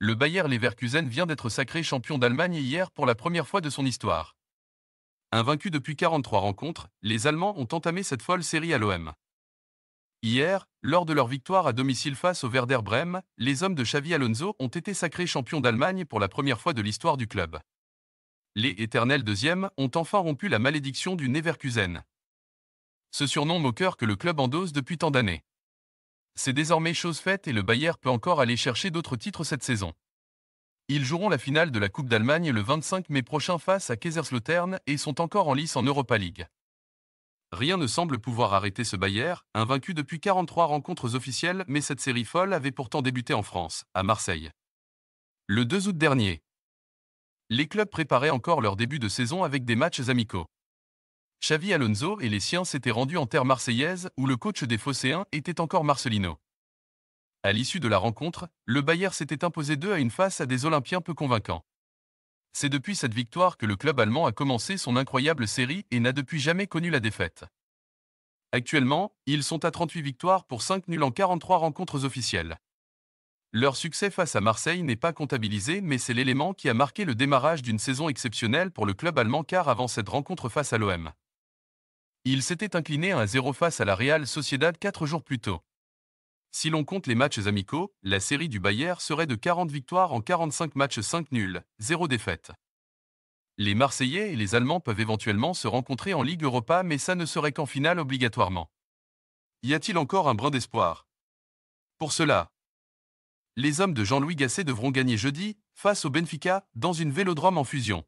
le Bayer Leverkusen vient d'être sacré champion d'Allemagne hier pour la première fois de son histoire. Invaincu depuis 43 rencontres, les Allemands ont entamé cette folle série à l'OM. Hier, lors de leur victoire à domicile face au Werder Brême, les hommes de Xavi Alonso ont été sacrés champions d'Allemagne pour la première fois de l'histoire du club. Les éternels deuxièmes ont enfin rompu la malédiction du Leverkusen. Ce surnom moqueur que le club endosse depuis tant d'années. C'est désormais chose faite et le Bayer peut encore aller chercher d'autres titres cette saison. Ils joueront la finale de la Coupe d'Allemagne le 25 mai prochain face à Kaiserslautern et sont encore en lice en Europa League. Rien ne semble pouvoir arrêter ce Bayer, invaincu depuis 43 rencontres officielles, mais cette série folle avait pourtant débuté en France, à Marseille. Le 2 août dernier, les clubs préparaient encore leur début de saison avec des matchs amicaux. Xavi Alonso et les siens s'étaient rendus en terre marseillaise où le coach des Phocéens était encore Marcelino. À l'issue de la rencontre, le Bayer s'était imposé deux à une face à des Olympiens peu convaincants. C'est depuis cette victoire que le club allemand a commencé son incroyable série et n'a depuis jamais connu la défaite. Actuellement, ils sont à 38 victoires pour 5 nuls en 43 rencontres officielles. Leur succès face à Marseille n'est pas comptabilisé, mais c'est l'élément qui a marqué le démarrage d'une saison exceptionnelle pour le club allemand car avant cette rencontre face à l'OM, il s'était incliné un 0 face à la Real Sociedad 4 jours plus tôt. Si l'on compte les matchs amicaux, la série du Bayern serait de 40 victoires en 45 matchs 5 nuls, 0 défaite. Les Marseillais et les Allemands peuvent éventuellement se rencontrer en Ligue Europa mais ça ne serait qu'en finale obligatoirement. Y a-t-il encore un brin d'espoir Pour cela, les hommes de Jean-Louis Gasset devront gagner jeudi, face au Benfica, dans une vélodrome en fusion.